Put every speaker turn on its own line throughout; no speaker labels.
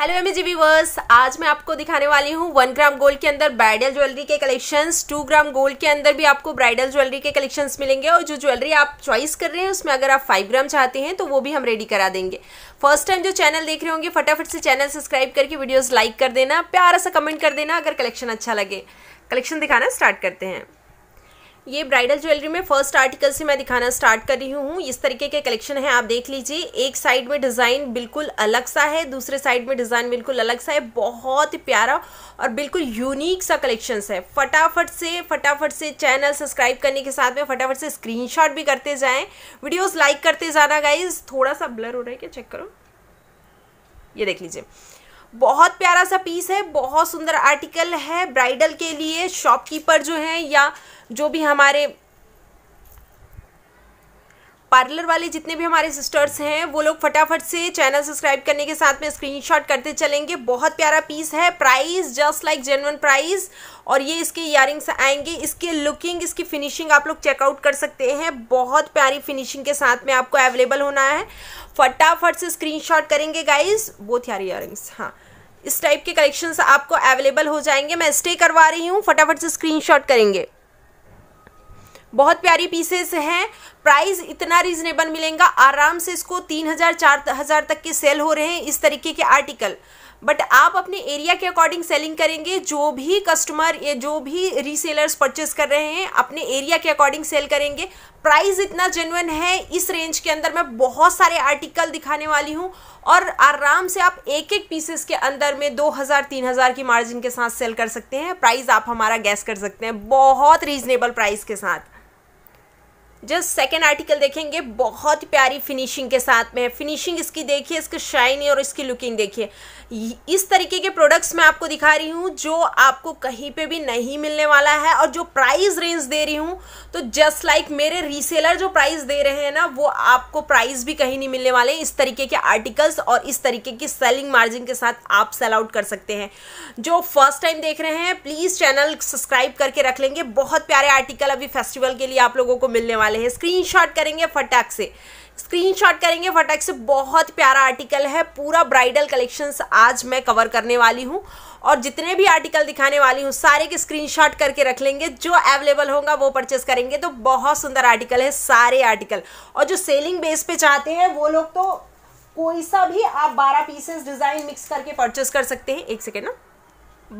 hello M G viewers आज मैं आपको दिखाने वाली हूँ वन ग्राम गोल्ड के अंदर ब्राइडल ज्वेलरी के कलेक्शंस टू ग्राम गोल्ड के अंदर भी आपको ब्राइडल ज्वेलरी के कलेक्शंस मिलेंगे और जो ज्वेलरी आप चॉइस कर रहे हैं उसमें अगर आप फाइव ग्राम चाहते हैं तो वो भी हम रेडी करा देंगे फर्स्ट टाइम जो चैनल देख रहे होंगे फटाफट से चैनल सब्सक्राइब करके वीडियोज़ लाइक कर देना प्यारा सा कमेंट कर देना अगर कलेक्शन अच्छा लगे कलेक्शन दिखाना स्टार्ट करते हैं ये ब्राइडल ज्वेलरी में फर्स्ट आर्टिकल से मैं दिखाना स्टार्ट कर रही हूँ इस तरीके के कलेक्शन है आप देख लीजिए एक साइड में डिज़ाइन बिल्कुल अलग सा है दूसरे साइड में डिज़ाइन बिल्कुल अलग सा है बहुत ही प्यारा और बिल्कुल यूनिक सा कलेक्शन है फटाफट से फटाफट से चैनल सब्सक्राइब करने के साथ में फटाफट से स्क्रीन भी करते जाए वीडियोज लाइक करते जाना गाइज थोड़ा सा ब्लर हो रहा है क्या चेक करो ये देख लीजिए बहुत प्यारा सा पीस है बहुत सुंदर आर्टिकल है ब्राइडल के लिए शॉपकीपर जो हैं या जो भी हमारे पार्लर वाले जितने भी हमारे सिस्टर्स हैं वो लोग फटाफट से चैनल सब्सक्राइब करने के साथ में स्क्रीनशॉट करते चलेंगे बहुत प्यारा पीस है price just like genuine price और ये इसके इयरिंग्स आएंगे इसके लुकिंग इसकी फिनिशिंग आप लोग चेकआउट कर सकते हैं बहुत प्यारी फिनिशिंग के साथ में आपको अवेलेबल होना है फटाफट से स्क्रीन करेंगे गाइज बोथ यार इयरिंग्स हाँ इस टाइप के कलेक्शंस आपको अवेलेबल हो जाएंगे मैं स्टे करवा रही हूँ फटाफट से स्क्रीनशॉट करेंगे बहुत प्यारी पीसेस हैं प्राइस इतना रीजनेबल मिलेगा आराम से इसको तीन हज़ार चार हज़ार तक के सेल हो रहे हैं इस तरीके के आर्टिकल बट आप अपने एरिया के अकॉर्डिंग सेलिंग करेंगे जो भी कस्टमर या जो भी रीसेलर्स परचेस कर रहे हैं अपने एरिया के अकॉर्डिंग सेल करेंगे प्राइस इतना जेनवन है इस रेंज के अंदर मैं बहुत सारे आर्टिकल दिखाने वाली हूँ और आराम से आप एक एक पीसेस के अंदर में दो हज़ार तीन हज़ार की मार्जिन के साथ सेल कर सकते हैं प्राइस आप हमारा गैस कर सकते हैं बहुत रीजनेबल प्राइस के साथ जो सेकेंड आर्टिकल देखेंगे बहुत प्यारी फिनिशिंग के साथ में है फिनिशिंग इसकी देखिए इसकी शाइनी और इसकी लुकिंग देखिए इस तरीके के प्रोडक्ट्स मैं आपको दिखा रही हूँ जो आपको कहीं पे भी नहीं मिलने वाला है और जो प्राइस रेंज दे रही हूँ तो जस्ट लाइक like मेरे रीसेलर जो प्राइस दे रहे हैं ना वो आपको प्राइस भी कहीं नहीं मिलने वाले इस तरीके के आर्टिकल्स और इस तरीके की सेलिंग मार्जिन के साथ आप सेल आउट कर सकते हैं जो फर्स्ट टाइम देख रहे हैं प्लीज़ चैनल सब्सक्राइब करके रख लेंगे बहुत प्यारे आर्टिकल अभी फेस्टिवल के लिए आप लोगों को मिलने वाले वाले हैं स्क्रीनशॉट करेंगे फटाक से स्क्रीनशॉट करेंगे फटाक से बहुत प्यारा आर्टिकल है पूरा ब्राइडल कलेक्शंस आज मैं कवर करने वाली हूँ और जितने भी आर्टिकल दिखाने वाली हूँ सारे के स्क्रीनशॉट करके रख लेंगे जो अवेलेबल होगा वो परचेस करेंगे तो बहुत सुंदर आर्टिकल है सारे आर्टिकल और जो सेलिंग बेस पे चाहते हैं वो लोग तो कोई सा भी आप बारह पीसेस डिज़ाइन मिक्स करके परचेस कर सकते हैं एक सेकेंड ना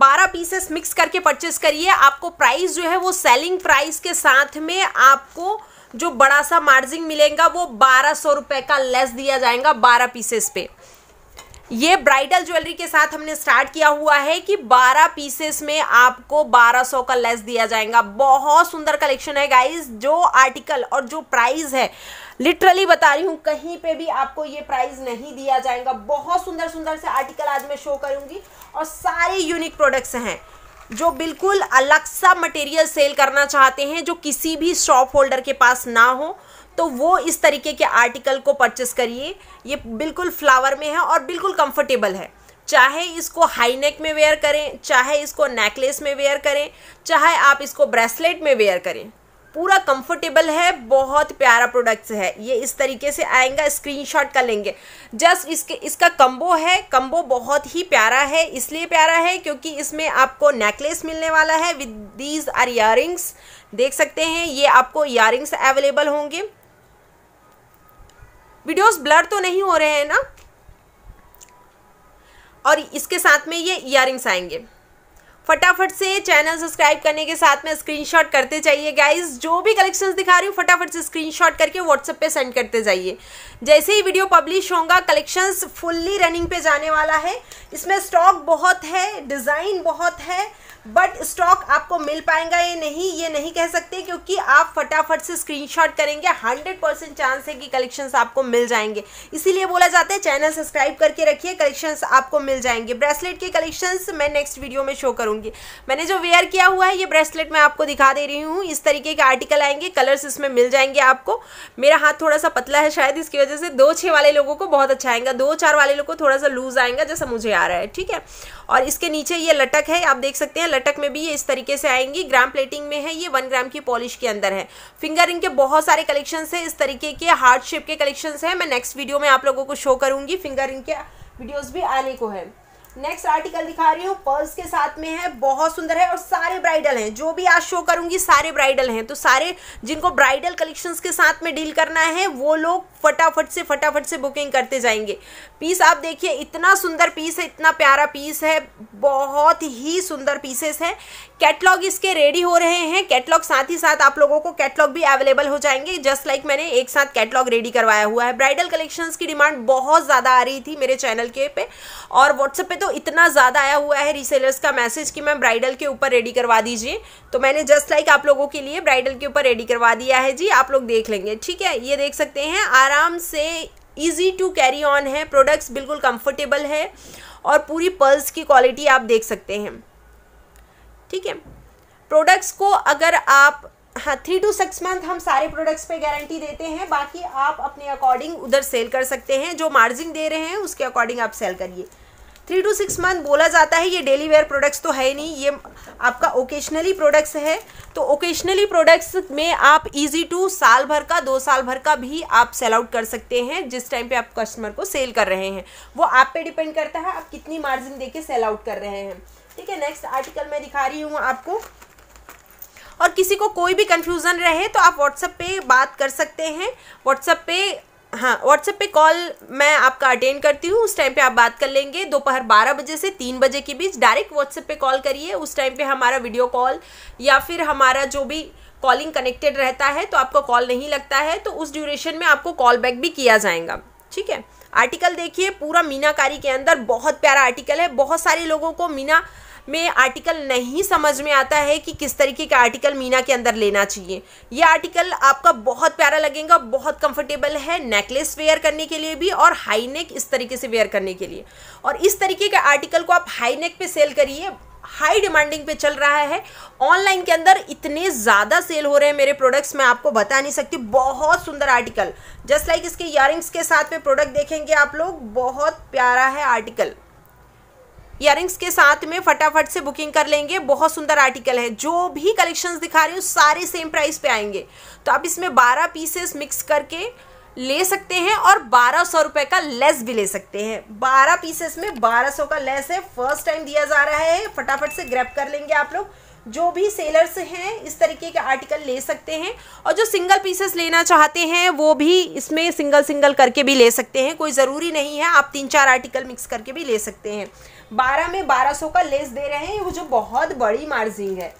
बारह पीसेस मिक्स करके परचेस करिए आपको प्राइस जो है वो सेलिंग प्राइस के साथ में आपको जो बड़ा सा मार्जिन मिलेगा वो बारह सौ रुपए का लेस दिया जाएगा बारह पीसेस पे ये ब्राइडल ज्वेलरी के साथ हमने स्टार्ट किया हुआ है कि 12 पीसेस में आपको 1200 का लेस दिया जाएगा बहुत सुंदर कलेक्शन है गाइस जो आर्टिकल और जो प्राइस है लिटरली बता रही हूँ कहीं पे भी आपको ये प्राइस नहीं दिया जाएगा बहुत सुंदर सुंदर से आर्टिकल आज मैं शो करूँगी और सारे यूनिक प्रोडक्ट्स हैं जो बिल्कुल अलग सा मटेरियल सेल करना चाहते हैं जो किसी भी शॉप होल्डर के पास ना हो तो वो इस तरीके के आर्टिकल को परचेस करिए ये बिल्कुल फ्लावर में है और बिल्कुल कंफर्टेबल है चाहे इसको हाई नेक में वेयर करें चाहे इसको नेकलेस में वेयर करें चाहे आप इसको ब्रेसलेट में वेयर करें पूरा कंफर्टेबल है बहुत प्यारा प्रोडक्ट्स है ये इस तरीके से आएगा स्क्रीनशॉट कर लेंगे जस्ट इसके इसका कम्बो है कम्बो बहुत ही प्यारा है इसलिए प्यारा है क्योंकि इसमें आपको नेकलेस मिलने वाला है विद दीज आर इयर देख सकते हैं ये आपको इयर अवेलेबल होंगे वीडियोस ब्लर तो नहीं हो रहे हैं ना और इसके साथ में ये इयर आएंगे फटाफट से चैनल सब्सक्राइब करने के साथ में स्क्रीनशॉट करते जाइए गाइज जो भी कलेक्शंस दिखा रही हूँ फटाफट से स्क्रीनशॉट करके व्हाट्सएप पे सेंड करते जाइए जैसे ही वीडियो पब्लिश होगा कलेक्शंस फुल्ली रनिंग पे जाने वाला है इसमें स्टॉक बहुत है डिज़ाइन बहुत है बट स्टॉक आपको मिल पाएगा ये नहीं ये नहीं कह सकते क्योंकि आप फटाफट से स्क्रीनशॉट करेंगे हंड्रेड परसेंट चांस है कि कलेक्शंस आपको मिल जाएंगे इसीलिए बोला जाता है चैनल सब्सक्राइब करके रखिए कलेक्शंस आपको मिल जाएंगे ब्रेसलेट के कलेक्शंस मैं नेक्स्ट वीडियो में शो करूँगी दूंगी मैंने जो वेयर किया हुआ है ये ब्रेसलेट मैं आपको दिखा दे रही हूँ इस तरीके के आर्टिकल आएंगे कलर्स इसमें मिल जाएंगे आपको मेरा हाथ थोड़ा सा पतला है शायद इसकी वजह से दो छः वाले लोगों को बहुत अच्छा आएगा दो चार वाले लोग को थोड़ा सा लूज आएगा जैसा मुझे आ रहा है ठीक है और इसके नीचे ये लटक है आप देख सकते हैं लटक में भी ये इस तरीके से आएंगी ग्राम प्लेटिंग में है ये वन ग्राम की पॉलिश के अंदर है फिंगर रिंग के बहुत सारे कलेक्शन है इस तरीके के हार्ट शेप के कलेक्शन है मैं नेक्स्ट वीडियो में आप लोगों को शो करूंगी फिंगर रिंग के वीडियोस भी आने को है नेक्स्ट आर्टिकल दिखा रही हूँ पर्ल्स के साथ में है बहुत सुंदर है और सारे ब्राइडल हैं जो भी आज शो करूंगी सारे ब्राइडल हैं तो सारे जिनको ब्राइडल कलेक्शंस के साथ में डील करना है वो लोग फटाफट से फटाफट से बुकिंग करते जाएंगे पीस आप देखिए इतना सुंदर पीस है इतना प्यारा पीस है बहुत ही सुंदर पीसेस है कैटलॉग इसके रेडी हो रहे हैं कैटलॉग साथ ही साथ आप लोगों को कैटलॉग भी अवेलेबल हो जाएंगे जस्ट लाइक मैंने एक साथ कैटलॉग रेडी करवाया हुआ है ब्राइडल कलेक्शंस की डिमांड बहुत ज़्यादा आ रही थी मेरे चैनल के पे और व्हाट्सएप पे तो इतना ज़्यादा आया हुआ है रीसेलर्स का मैसेज कि मैम ब्राइडल के ऊपर रेडी करवा दीजिए तो मैंने जस्ट लाइक आप लोगों के लिए ब्राइडल के ऊपर रेडी करवा दिया है जी आप लोग देख लेंगे ठीक है ये देख सकते हैं आराम से ईजी टू कैरी ऑन है प्रोडक्ट्स बिल्कुल कम्फर्टेबल है और पूरी पर्ल्स की क्वालिटी आप देख सकते हैं ठीक है प्रोडक्ट्स को अगर आप हाँ थ्री टू सिक्स मंथ हम सारे प्रोडक्ट्स पे गारंटी देते हैं बाकी आप अपने अकॉर्डिंग उधर सेल कर सकते हैं जो मार्जिन दे रहे हैं उसके अकॉर्डिंग आप सेल करिए थ्री टू सिक्स मंथ बोला जाता है ये डेली वेयर प्रोडक्ट्स तो है नहीं ये आपका ओकेशनली प्रोडक्ट्स है तो ओकेशनली प्रोडक्ट्स में आप इजी टू साल भर का दो साल भर का भी आप सेल आउट कर सकते हैं जिस टाइम पे आप कस्टमर को सेल कर रहे हैं वो आप पे डिपेंड करता है आप कितनी मार्जिन दे के सेल आउट कर रहे हैं ठीक है नेक्स्ट आर्टिकल मैं दिखा रही हूँ आपको और किसी को कोई भी कन्फ्यूज़न रहे तो आप व्हाट्सएप पे बात कर सकते हैं व्हाट्सएप पे हाँ व्हाट्सएप पे कॉल मैं आपका अटेंड करती हूँ उस टाइम पे आप बात कर लेंगे दोपहर बारह बजे से तीन बजे के बीच डायरेक्ट व्हाट्सएप पे कॉल करिए उस टाइम पे हमारा वीडियो कॉल या फिर हमारा जो भी कॉलिंग कनेक्टेड रहता है तो आपको कॉल नहीं लगता है तो उस ड्यूरेशन में आपको कॉल बैक भी किया जाएगा ठीक है आर्टिकल देखिए पूरा मीनाकारी के अंदर बहुत प्यारा आर्टिकल है बहुत सारे लोगों को मीना में आर्टिकल नहीं समझ में आता है कि किस तरीके का आर्टिकल मीना के अंदर लेना चाहिए ये आर्टिकल आपका बहुत प्यारा लगेगा बहुत कंफर्टेबल है नेकलेस वेयर करने के लिए भी और हाई नेक इस तरीके से वेयर करने के लिए और इस तरीके के आर्टिकल को आप हाई नेक पे सेल करिए हाई डिमांडिंग पे चल रहा है ऑनलाइन के अंदर इतने ज़्यादा सेल हो रहे हैं मेरे प्रोडक्ट्स मैं आपको बता नहीं सकती बहुत सुंदर आर्टिकल जस्ट लाइक इसके इयरिंग्स के साथ में प्रोडक्ट देखेंगे आप लोग बहुत प्यारा है आर्टिकल इयरिंग्स के साथ में फटाफट से बुकिंग कर लेंगे बहुत सुंदर आर्टिकल है जो भी कलेक्शंस दिखा रही हूँ सारे सेम प्राइस पे आएंगे तो आप इसमें बारह पीसेस मिक्स करके ले सकते हैं और बारह सौ रुपये का लेस भी ले सकते हैं बारह पीसेस में बारह सौ का लेस है फर्स्ट टाइम दिया जा रहा है फटाफट से ग्रैप कर लेंगे आप लोग जो भी सेलर्स हैं इस तरीके के आर्टिकल ले सकते हैं और जो सिंगल पीसेस लेना चाहते हैं वो भी इसमें सिंगल सिंगल करके भी ले सकते हैं कोई ज़रूरी नहीं है आप तीन चार आर्टिकल मिक्स करके भी ले सकते हैं बारह में बारह सौ का लेस दे रहे हैं वो जो बहुत बड़ी मार्जिंग है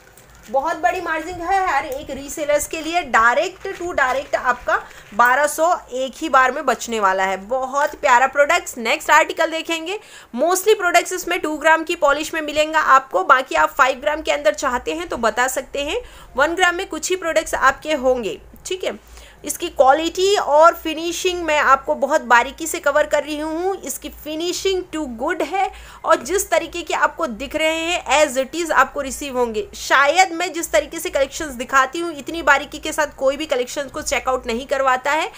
बहुत बड़ी मार्जिन है हर एक रीसेलर्स के लिए डायरेक्ट टू डायरेक्ट आपका 1200 एक ही बार में बचने वाला है बहुत प्यारा प्रोडक्ट्स नेक्स्ट आर्टिकल देखेंगे मोस्टली प्रोडक्ट्स इसमें टू ग्राम की पॉलिश में मिलेंगे आपको बाकी आप फाइव ग्राम के अंदर चाहते हैं तो बता सकते हैं वन ग्राम में कुछ ही प्रोडक्ट्स आपके होंगे ठीक है इसकी क्वालिटी और फिनिशिंग मैं आपको बहुत बारीकी से कवर कर रही हूँ इसकी फिनिशिंग टू गुड है और जिस तरीके के आपको दिख रहे हैं एज इट इज़ आपको रिसीव होंगे शायद मैं जिस तरीके से कलेक्शंस दिखाती हूँ इतनी बारीकी के साथ कोई भी कलेक्शन को चेकआउट नहीं करवाता है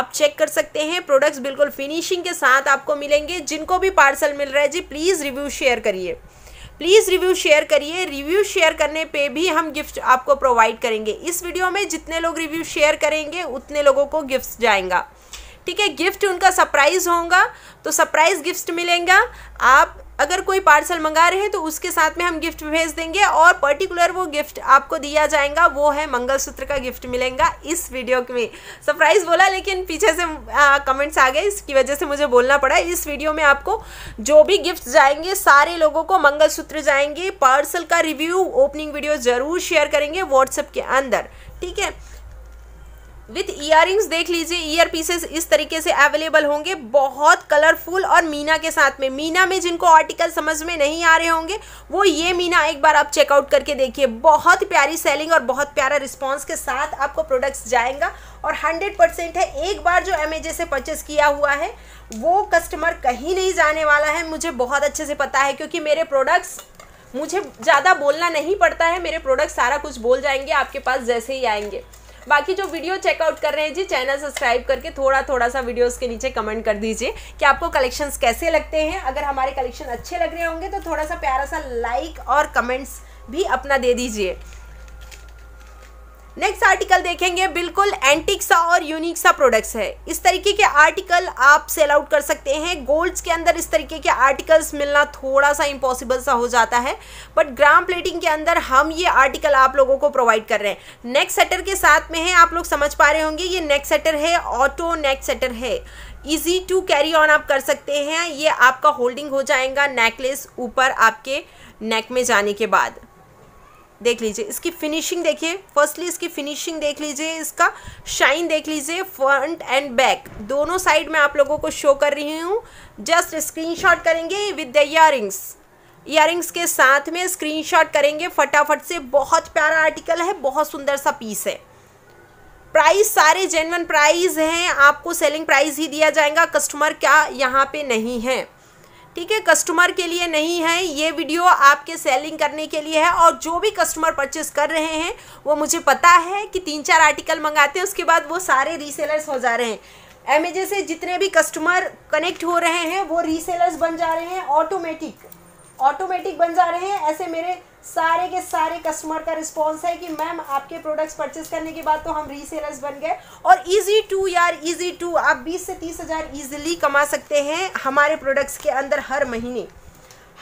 आप चेक कर सकते हैं प्रोडक्ट्स बिल्कुल फिनिशिंग के साथ आपको मिलेंगे जिनको भी पार्सल मिल रहा है जी प्लीज़ रिव्यू शेयर करिए प्लीज़ रिव्यू शेयर करिए रिव्यू शेयर करने पे भी हम गिफ्ट आपको प्रोवाइड करेंगे इस वीडियो में जितने लोग रिव्यू शेयर करेंगे उतने लोगों को गिफ्ट जाएगा ठीक है गिफ्ट उनका सरप्राइज होगा तो सरप्राइज गिफ्ट मिलेगा आप अगर कोई पार्सल मंगा रहे हैं तो उसके साथ में हम गिफ्ट भेज देंगे और पर्टिकुलर वो गिफ्ट आपको दिया जाएगा वो है मंगलसूत्र का गिफ्ट मिलेगा इस वीडियो में सरप्राइज बोला लेकिन पीछे से आ, कमेंट्स आ गए इसकी वजह से मुझे बोलना पड़ा इस वीडियो में आपको जो भी गिफ्ट जाएंगे सारे लोगों को मंगलसूत्र जाएंगे पार्सल का रिव्यू ओपनिंग वीडियो ज़रूर शेयर करेंगे व्हाट्सएप के अंदर ठीक है विथ इयर देख लीजिए ईयर पीसेस इस तरीके से अवेलेबल होंगे बहुत कलरफुल और मीना के साथ में मीना में जिनको आर्टिकल समझ में नहीं आ रहे होंगे वो ये मीना एक बार आप चेकआउट करके देखिए बहुत प्यारी सेलिंग और बहुत प्यारा रिस्पॉन्स के साथ आपको प्रोडक्ट्स जाएगा और हंड्रेड परसेंट है एक बार जो एम से परचेस किया हुआ है वो कस्टमर कहीं नहीं जाने वाला है मुझे बहुत अच्छे से पता है क्योंकि मेरे प्रोडक्ट्स मुझे ज़्यादा बोलना नहीं पड़ता है मेरे प्रोडक्ट सारा कुछ बोल जाएंगे आपके पास जैसे ही आएंगे बाकी जो वीडियो चेकआउट कर रहे हैं जी चैनल सब्सक्राइब करके थोड़ा थोड़ा सा वीडियोस के नीचे कमेंट कर दीजिए कि आपको कलेक्शंस कैसे लगते हैं अगर हमारे कलेक्शन अच्छे लग रहे होंगे तो थोड़ा सा प्यारा सा लाइक और कमेंट्स भी अपना दे दीजिए नेक्स्ट आर्टिकल देखेंगे बिल्कुल एंटिक सा और यूनिक सा प्रोडक्ट्स है इस तरीके के आर्टिकल आप सेल आउट कर सकते हैं गोल्ड्स के अंदर इस तरीके के आर्टिकल्स मिलना थोड़ा सा इम्पॉसिबल सा हो जाता है बट ग्राम प्लेटिंग के अंदर हम ये आर्टिकल आप लोगों को प्रोवाइड कर रहे हैं नेक्स्ट सेटर के साथ में है आप लोग समझ पा रहे होंगे ये नेक्स्ट सेटर है ऑटो नेक सेटर है ईजी टू कैरी ऑन आप कर सकते हैं ये आपका होल्डिंग हो जाएगा नेकलेस ऊपर आपके नेक में जाने के बाद देख लीजिए इसकी फिनिशिंग देखिए फर्स्टली इसकी फिनिशिंग देख लीजिए इसका शाइन देख लीजिए फ्रंट एंड बैक दोनों साइड में आप लोगों को शो कर रही हूँ जस्ट स्क्रीनशॉट करेंगे विद द इयरिंग्स इयरिंग्स के साथ में स्क्रीनशॉट करेंगे फटाफट से बहुत प्यारा आर्टिकल है बहुत सुंदर सा पीस है प्राइस सारे जेनवन प्राइस हैं आपको सेलिंग प्राइस ही दिया जाएगा कस्टमर क्या यहाँ पे नहीं है ठीक है कस्टमर के लिए नहीं है ये वीडियो आपके सेलिंग करने के लिए है और जो भी कस्टमर परचेस कर रहे हैं वो मुझे पता है कि तीन चार आर्टिकल मंगाते हैं उसके बाद वो सारे रीसेलर्स हो जा रहे हैं एमएजे से जितने भी कस्टमर कनेक्ट हो रहे हैं वो रीसेलर्स बन जा रहे हैं ऑटोमेटिक ऑटोमेटिक बन जा रहे हैं ऐसे मेरे सारे के सारे कस्टमर का रिस्पॉन्स है कि मैम आपके प्रोडक्ट्स परचेस करने के बाद तो हम रीसेलर्स बन गए और इजी टू यार इजी टू आप 20 से तीस हज़ार ईजिली कमा सकते हैं हमारे प्रोडक्ट्स के अंदर हर महीने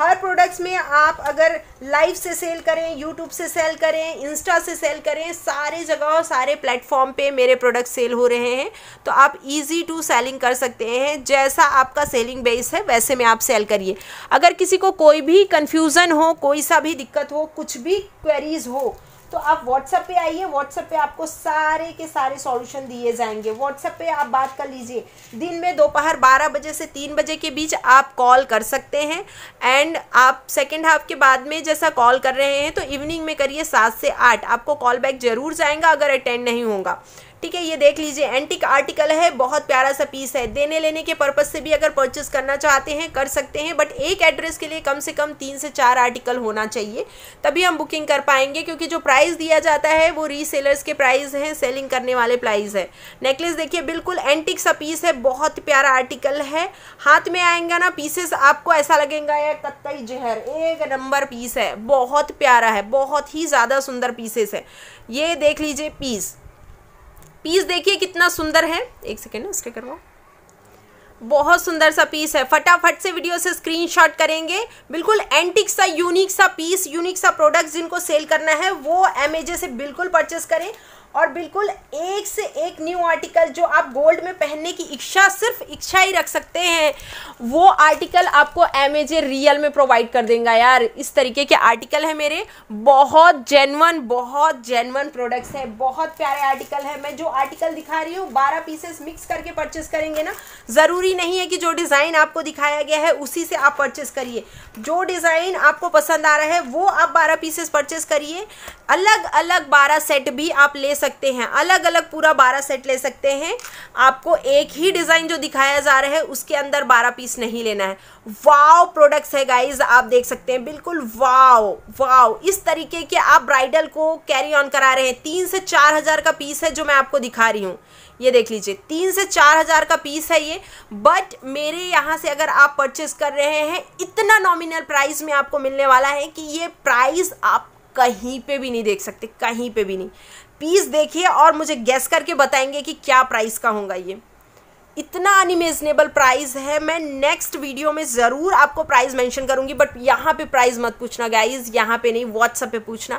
हर प्रोडक्ट्स में आप अगर लाइव से सेल करें यूट्यूब से सेल करें इंस्टा से सेल करें सारे जगह और सारे प्लेटफॉर्म पे मेरे प्रोडक्ट सेल हो रहे हैं तो आप इजी टू सेलिंग कर सकते हैं जैसा आपका सेलिंग बेस है वैसे में आप सेल करिए अगर किसी को कोई भी कन्फ्यूज़न हो कोई सा भी दिक्कत हो कुछ भी क्वेरीज हो तो आप व्हाट्सएप पे आइए व्हाट्सएप पे आपको सारे के सारे सॉल्यूशन दिए जाएंगे व्हाट्सएप पे आप बात कर लीजिए दिन में दोपहर 12 बजे से 3 बजे के बीच आप कॉल कर सकते हैं एंड आप सेकेंड हाफ के बाद में जैसा कॉल कर रहे हैं तो इवनिंग में करिए सात से आठ आपको कॉल बैक जरूर जाएगा अगर अटेंड नहीं होगा ठीक है ये देख लीजिए एंटिक आर्टिकल है बहुत प्यारा सा पीस है देने लेने के पर्पज़ से भी अगर परचेस करना चाहते हैं कर सकते हैं बट एक एड्रेस के लिए कम से कम तीन से चार आर्टिकल होना चाहिए तभी हम बुकिंग कर पाएंगे क्योंकि जो प्राइस दिया जाता है वो रीसेलर्स के प्राइस हैं सेलिंग करने वाले प्राइस है नेकलेस देखिए बिल्कुल एंटिक सा पीस है बहुत प्यारा आर्टिकल है हाथ में आएंगा ना पीसेस आपको ऐसा लगेगा यार कत्तई जहर एक नंबर पीस है बहुत प्यारा है बहुत ही ज़्यादा सुंदर पीसेस है ये देख लीजिए पीस पीस देखिए कितना सुंदर है एक सेकेंड उसके स्टे करवाओ बहुत सुंदर सा पीस है फटाफट से वीडियो से स्क्रीनशॉट करेंगे बिल्कुल एंटिक सा यूनिक सा पीस यूनिक सा प्रोडक्ट जिनको सेल करना है वो एमएजे से बिल्कुल परचेस करें और बिल्कुल एक से एक न्यू आर्टिकल जो आप गोल्ड में पहनने की इच्छा सिर्फ इच्छा ही रख सकते हैं वो आर्टिकल आपको एम रियल में प्रोवाइड कर देगा यार इस तरीके के आर्टिकल है मेरे बहुत जेनवन बहुत जेनवन प्रोडक्ट्स है बहुत प्यारे आर्टिकल है मैं जो आर्टिकल दिखा रही हूँ बारह पीसेस मिक्स करके परचेस करेंगे ना ज़रूरी नहीं है कि जो डिज़ाइन आपको दिखाया गया है उसी से आप परचेस करिए जो डिज़ाइन आपको पसंद आ रहा है वो आप बारह पीसेस परचेस करिए अलग अलग बारह सेट भी आप ले सकते सकते हैं अलग अलग पूरा बारह सेट ले सकते हैं आपको एक ही डिज़ाइन जो दिखाया जा रहा है उसके अंदर बारह पीस नहीं लेना है वाव प्रोडक्ट्स है गाइज आप देख सकते हैं बिल्कुल वाव वाव इस तरीके के आप ब्राइडल को कैरी ऑन करा रहे हैं तीन से चार हज़ार का पीस है जो मैं आपको दिखा रही हूँ ये देख लीजिए तीन से चार हज़ार का पीस है ये बट मेरे यहाँ से अगर आप परचेस कर रहे हैं इतना नॉमिनल प्राइस में आपको मिलने वाला है कि ये प्राइस आप कहीं पे भी नहीं देख सकते कहीं पे भी नहीं पीस देखिए और मुझे गैस करके बताएंगे कि क्या प्राइस का होगा ये इतना अनिमेजनेबल प्राइस है मैं नेक्स्ट वीडियो में ज़रूर आपको प्राइस मेंशन करूंगी बट यहाँ पे प्राइस मत पूछना गाइज यहाँ पे नहीं व्हाट्सअप पे पूछना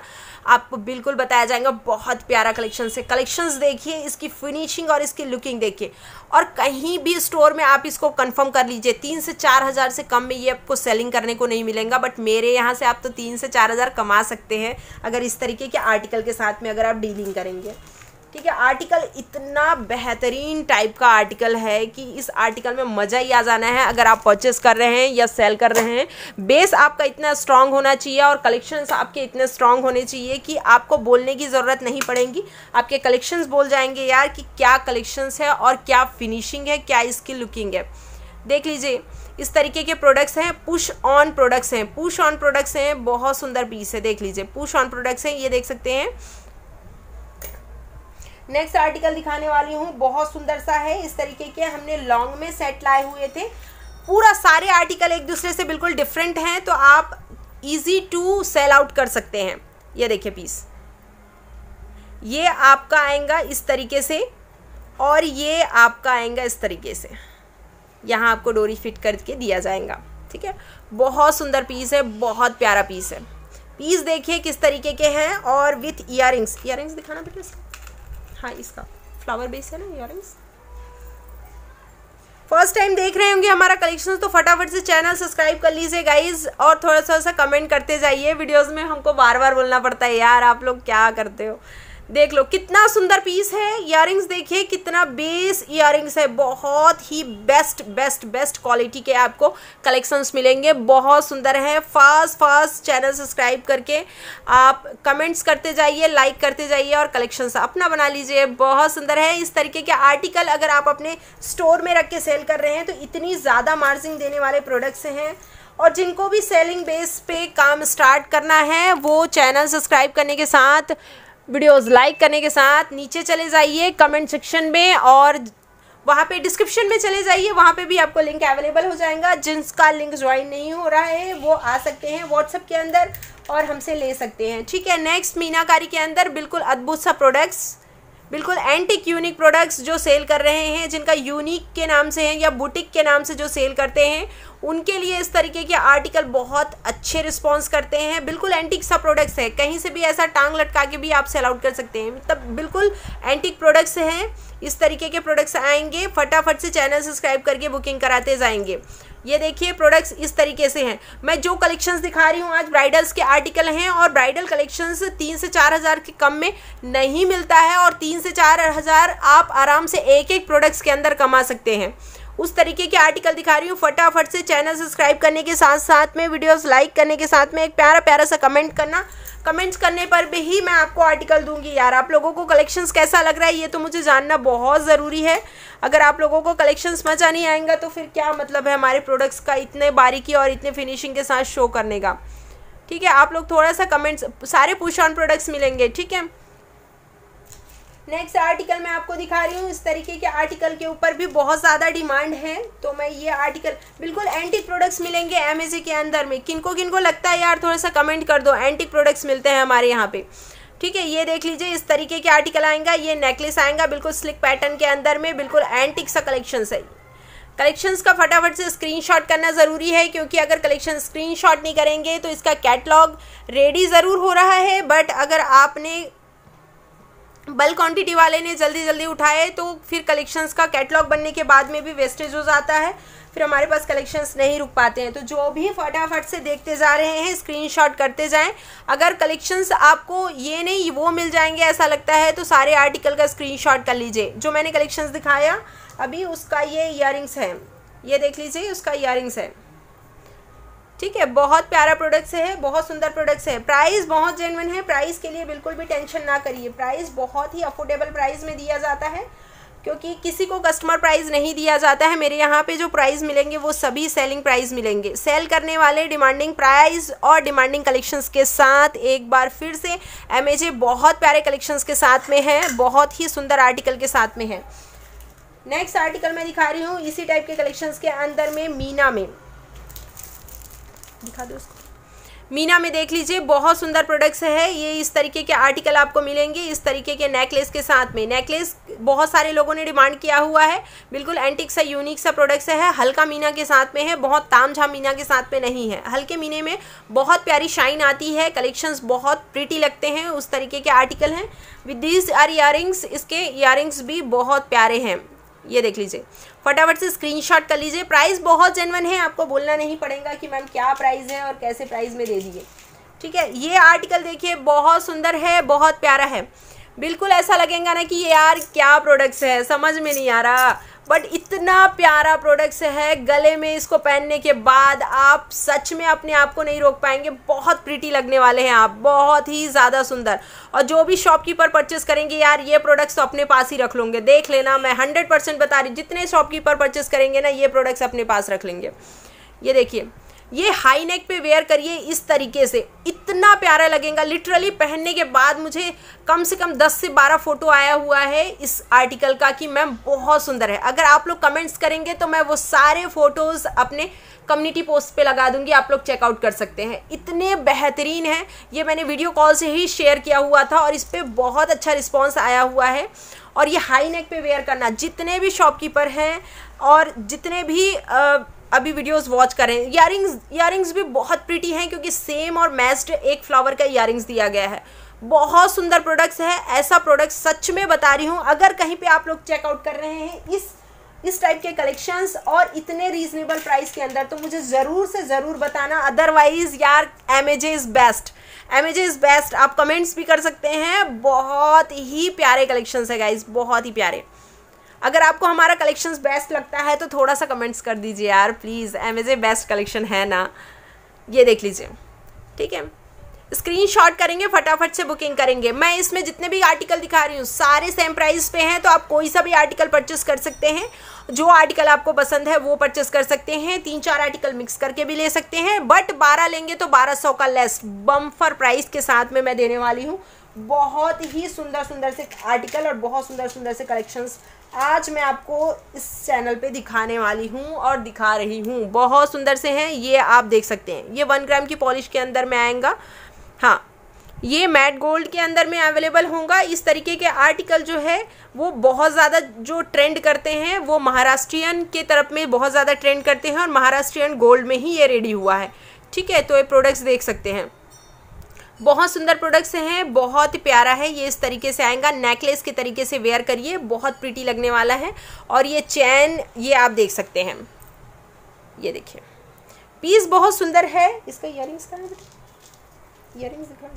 आपको बिल्कुल बताया जाएगा बहुत प्यारा कलेक्शन से कलेक्शंस देखिए इसकी फिनिशिंग और इसकी लुकिंग देखिए और कहीं भी स्टोर में आप इसको कन्फर्म कर लीजिए तीन से चार हज़ार से कम में ये आपको सेलिंग करने को नहीं मिलेगा बट मेरे यहाँ से आप तो तीन से चार हज़ार कमा सकते हैं अगर इस तरीके के आर्टिकल के साथ में अगर आप डीलिंग करेंगे ठीक है आर्टिकल इतना बेहतरीन टाइप का आर्टिकल है कि इस आर्टिकल में मज़ा ही आ जाना है अगर आप परचेस कर रहे हैं या सेल कर रहे हैं बेस आपका इतना स्ट्रांग होना चाहिए और कलेक्शंस आपके इतने स्ट्रांग होने चाहिए कि आपको बोलने की ज़रूरत नहीं पड़ेगी आपके कलेक्शंस बोल जाएंगे यार कि क्या कलेक्शंस है और क्या फिनिशिंग है क्या इसकी लुकिंग है देख लीजिए इस तरीके के प्रोडक्ट्स हैं पुश ऑन प्रोडक्ट्स हैं पुश ऑन प्रोडक्ट्स हैं बहुत सुंदर पीस है देख लीजिए पुश ऑन प्रोडक्ट्स हैं ये देख सकते हैं नेक्स्ट आर्टिकल दिखाने वाली हूँ बहुत सुंदर सा है इस तरीके के हमने लॉन्ग में सेट लाए हुए थे पूरा सारे आर्टिकल एक दूसरे से बिल्कुल डिफरेंट हैं तो आप इजी टू सेल आउट कर सकते हैं ये देखिए पीस ये आपका आएगा इस तरीके से और ये आपका आएगा इस तरीके से यहाँ आपको डोरी फिट करके दिया जाएगा ठीक है बहुत सुंदर पीस है बहुत प्यारा पीस है पीस देखिए किस तरीके के हैं और विथ ईयर रिंग्स दिखाना बेटा हाँ इसका फ्लावर बेस है ना इयर फर्स्ट टाइम देख रहे होंगे हमारा कलेक्शन तो फटाफट से चैनल सब्सक्राइब कर लीजिए गाइज और थोड़ा सा सा कमेंट करते जाइए वीडियोज में हमको बार बार बोलना पड़ता है यार आप लोग क्या करते हो देख लो कितना सुंदर पीस है इयर देखिए कितना बेस इयर है बहुत ही बेस्ट बेस्ट बेस्ट क्वालिटी के आपको कलेक्शंस मिलेंगे बहुत सुंदर है फास्ट फास्ट चैनल सब्सक्राइब करके आप कमेंट्स करते जाइए लाइक करते जाइए और कलेक्शंस अपना बना लीजिए बहुत सुंदर है इस तरीके के आर्टिकल अगर आप अपने स्टोर में रख के सेल कर रहे हैं तो इतनी ज़्यादा मार्जिन देने वाले प्रोडक्ट्स हैं और जिनको भी सेलिंग बेस पे काम स्टार्ट करना है वो चैनल सब्सक्राइब करने के साथ वीडियोस लाइक करने के साथ नीचे चले जाइए कमेंट सेक्शन में और वहाँ पे डिस्क्रिप्शन में चले जाइए वहाँ पे भी आपको लिंक अवेलेबल हो जाएगा जिनका लिंक ज्वाइन नहीं हो रहा है वो आ सकते हैं व्हाट्सएप के अंदर और हमसे ले सकते हैं ठीक है नेक्स्ट मीनाकारी के अंदर बिल्कुल अद्भुत सा प्रोडक्ट्स बिल्कुल एंटिक यूनिक प्रोडक्ट्स जो सेल कर रहे हैं जिनका यूनिक के नाम से हैं या बुटिक के नाम से जो सेल करते हैं उनके लिए इस तरीके के आर्टिकल बहुत अच्छे रिस्पॉन्स करते हैं बिल्कुल एंटिक सा प्रोडक्ट्स है कहीं से भी ऐसा टांग लटका के भी आप सेल आउट कर सकते हैं मतलब बिल्कुल एंटिक प्रोडक्ट्स हैं इस तरीके के प्रोडक्ट्स आएंगे फटाफट से चैनल सब्सक्राइब करके बुकिंग कराते जाएंगे ये देखिए प्रोडक्ट्स इस तरीके से हैं मैं जो कलेक्शंस दिखा रही हूँ आज ब्राइडल्स के आर्टिकल हैं और ब्राइडल कलेक्शंस तीन से चार हज़ार के कम में नहीं मिलता है और तीन से चार हज़ार आप आराम से एक एक प्रोडक्ट्स के अंदर कमा सकते हैं उस तरीके के आर्टिकल दिखा रही हूँ फटाफट से चैनल सब्सक्राइब करने के साथ साथ में वीडियोस लाइक करने के साथ में एक प्यारा प्यारा सा कमेंट करना कमेंट्स करने पर भी ही मैं आपको आर्टिकल दूंगी यार आप लोगों को कलेक्शंस कैसा लग रहा है ये तो मुझे जानना बहुत ज़रूरी है अगर आप लोगों को कलेक्शंस मज़ा नहीं आएगा तो फिर क्या मतलब है हमारे प्रोडक्ट्स का इतने बारीकी और इतने फिनिशिंग के साथ शो करने का ठीक है आप लोग थोड़ा सा कमेंट्स सारे पुश ऑन प्रोडक्ट्स मिलेंगे ठीक है नेक्स्ट आर्टिकल मैं आपको दिखा रही हूँ इस तरीके के आर्टिकल के ऊपर भी बहुत ज़्यादा डिमांड है तो मैं ये आर्टिकल बिल्कुल एंटिक प्रोडक्ट्स मिलेंगे एमएसए के अंदर में किनको किनको लगता है यार थोड़ा सा कमेंट कर दो एंटिक प्रोडक्ट्स मिलते हैं हमारे यहाँ पे ठीक है ये देख लीजिए इस तरीके के आर्टिकल आएगा ये नेकलेस आएगा बिल्कुल स्लिक पैटर्न के अंदर में बिल्कुल एंटिक सा कलेक्शन है कलेक्शंस का फटाफट से स्क्रीनशॉट करना ज़रूरी है क्योंकि अगर कलेक्शन स्क्रीनशॉट नहीं करेंगे तो इसका कैटलॉग रेडी ज़रूर हो रहा है बट अगर आपने बल्क क्वांटिटी वाले ने जल्दी जल्दी उठाए तो फिर कलेक्शंस का कैटलॉग बनने के बाद में भी वेस्टेज हो जाता है फिर हमारे पास कलेक्शंस नहीं रुक पाते हैं तो जो भी फटाफट से देखते जा रहे हैं स्क्रीनशॉट करते जाएं अगर कलेक्शंस आपको ये नहीं वो मिल जाएंगे ऐसा लगता है तो सारे आर्टिकल का स्क्रीन कर लीजिए जो मैंने कलेक्शंस दिखाया अभी उसका ये इयर है ये देख लीजिए उसका इयर है ठीक है बहुत प्यारा प्रोडक्ट्स है बहुत सुंदर प्रोडक्ट्स है प्राइस बहुत जेनवन है प्राइस के लिए बिल्कुल भी टेंशन ना करिए प्राइस बहुत ही अफोर्डेबल प्राइस में दिया जाता है क्योंकि किसी को कस्टमर प्राइस नहीं दिया जाता है मेरे यहाँ पे जो प्राइस मिलेंगे वो सभी सेलिंग प्राइस मिलेंगे सेल करने वाले डिमांडिंग प्राइस और डिमांडिंग कलेक्शंस के साथ एक बार फिर से एम बहुत प्यारे कलेक्शंस के साथ में है बहुत ही सुंदर आर्टिकल के साथ में है नेक्स्ट आर्टिकल मैं दिखा रही हूँ इसी टाइप के कलेक्शंस के अंदर में मीना में दिखा दो उसको मीना में देख लीजिए बहुत सुंदर प्रोडक्ट्स है ये इस तरीके के आर्टिकल आपको मिलेंगे इस तरीके के नेकलेस के साथ में नेकलेस बहुत सारे लोगों ने डिमांड किया हुआ है बिल्कुल एंटिक सा यूनिक सा प्रोडक्ट्स है हल्का मीना के साथ में है बहुत तामझाम मीना के साथ में नहीं है हल्के मीने में बहुत प्यारी शाइन आती है कलेक्शंस बहुत प्रिटी लगते हैं उस तरीके के आर्टिकल हैं विद दीज आर इयर इसके इयर भी बहुत प्यारे हैं ये देख लीजिए फटाफट से स्क्रीनशॉट कर लीजिए प्राइस बहुत जेनवन है आपको बोलना नहीं पड़ेगा कि मैम क्या प्राइस है और कैसे प्राइस में दे दीजिए ठीक है ये आर्टिकल देखिए बहुत सुंदर है बहुत प्यारा है बिल्कुल ऐसा लगेगा ना कि यार क्या प्रोडक्ट्स है समझ में नहीं आ रहा बट इतना प्यारा प्रोडक्ट्स है गले में इसको पहनने के बाद आप सच में अपने आप को नहीं रोक पाएंगे बहुत प्रिटी लगने वाले हैं आप बहुत ही ज़्यादा सुंदर और जो भी शॉपकीपर परचेस करेंगे यार ये प्रोडक्ट्स तो अपने पास ही रख लूँगे देख लेना मैं हंड्रेड परसेंट बता रही जितने शॉपकीपर परचेस करेंगे ना ये प्रोडक्ट्स अपने पास रख लेंगे ये देखिए ये हाई नेक पे वेयर करिए इस तरीके से इतना प्यारा लगेगा लिटरली पहनने के बाद मुझे कम से कम 10 से 12 फोटो आया हुआ है इस आर्टिकल का कि मैम बहुत सुंदर है अगर आप लोग कमेंट्स करेंगे तो मैं वो सारे फ़ोटोज़ अपने कम्युनिटी पोस्ट पे लगा दूंगी आप लोग चेकआउट कर सकते हैं इतने बेहतरीन हैं ये मैंने वीडियो कॉल से ही शेयर किया हुआ था और इस पर बहुत अच्छा रिस्पॉन्स आया हुआ है और ये हाई नेक पे वेयर करना जितने भी शॉपकीपर हैं और जितने भी आ, अभी वीडियोस वॉच करें इयरिंग्स इयरिंग्स भी बहुत प्रिटी हैं क्योंकि सेम और मैस्ड एक फ्लावर का इयरिंग्स दिया गया है बहुत सुंदर प्रोडक्ट्स है ऐसा प्रोडक्ट सच में बता रही हूँ अगर कहीं पे आप लोग चेकआउट कर रहे हैं इस इस टाइप के कलेक्शंस और इतने रीजनेबल प्राइस के अंदर तो मुझे ज़रूर से ज़रूर बताना अदरवाइज़ यार एमेजे इज़ बेस्ट एमेजे इज़ बेस्ट आप कमेंट्स भी कर सकते हैं बहुत ही प्यारे कलेक्शंस है गाइज बहुत ही प्यारे अगर आपको हमारा कलेक्शन बेस्ट लगता है तो थोड़ा सा कमेंट्स कर दीजिए यार प्लीज़ एमेजे बेस्ट कलेक्शन है ना ये देख लीजिए ठीक है स्क्रीन शॉट करेंगे फटाफट से बुकिंग करेंगे मैं इसमें जितने भी आर्टिकल दिखा रही हूँ सारे सेम प्राइस पे हैं तो आप कोई सा भी आर्टिकल परचेस कर सकते हैं जो आर्टिकल आपको पसंद है वो परचेस कर सकते हैं तीन चार आर्टिकल मिक्स करके भी ले सकते हैं बट बारह लेंगे तो बारह सौ का लेस बम्फर प्राइस के साथ में मैं देने वाली हूँ बहुत ही सुंदर सुंदर से आर्टिकल और बहुत सुंदर सुंदर से कलेक्शंस आज मैं आपको इस चैनल पे दिखाने वाली हूँ और दिखा रही हूँ बहुत सुंदर से हैं ये आप देख सकते हैं ये वन ग्राम की पॉलिश के अंदर में आएगा हाँ ये मैट गोल्ड के अंदर में अवेलेबल होगा इस तरीके के आर्टिकल जो है वो बहुत ज़्यादा जो ट्रेंड करते हैं वो महाराष्ट्रियन के तरफ में बहुत ज़्यादा ट्रेंड करते हैं और महाराष्ट्रियन गोल्ड में ही ये रेडी हुआ है ठीक है तो ये प्रोडक्ट्स देख सकते हैं बहुत सुंदर प्रोडक्ट्स हैं बहुत ही प्यारा है ये इस तरीके से आएगा नेकलेस के तरीके से वेयर करिए बहुत प्रिटी लगने वाला है और ये चैन ये आप देख सकते हैं ये देखिए पीस बहुत सुंदर है इसका इयर रिंग्स का इयर रिंग्स दिखा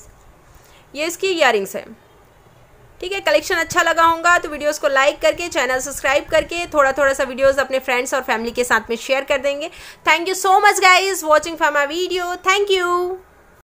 ये इसकी इयर रिंग्स है ठीक है कलेक्शन अच्छा लगा होगा तो वीडियोस को लाइक करके चैनल सब्सक्राइब करके थोड़ा थोड़ा सा वीडियोस अपने फ्रेंड्स और फैमिली के साथ में शेयर कर देंगे thank you so much guys watching for my video thank you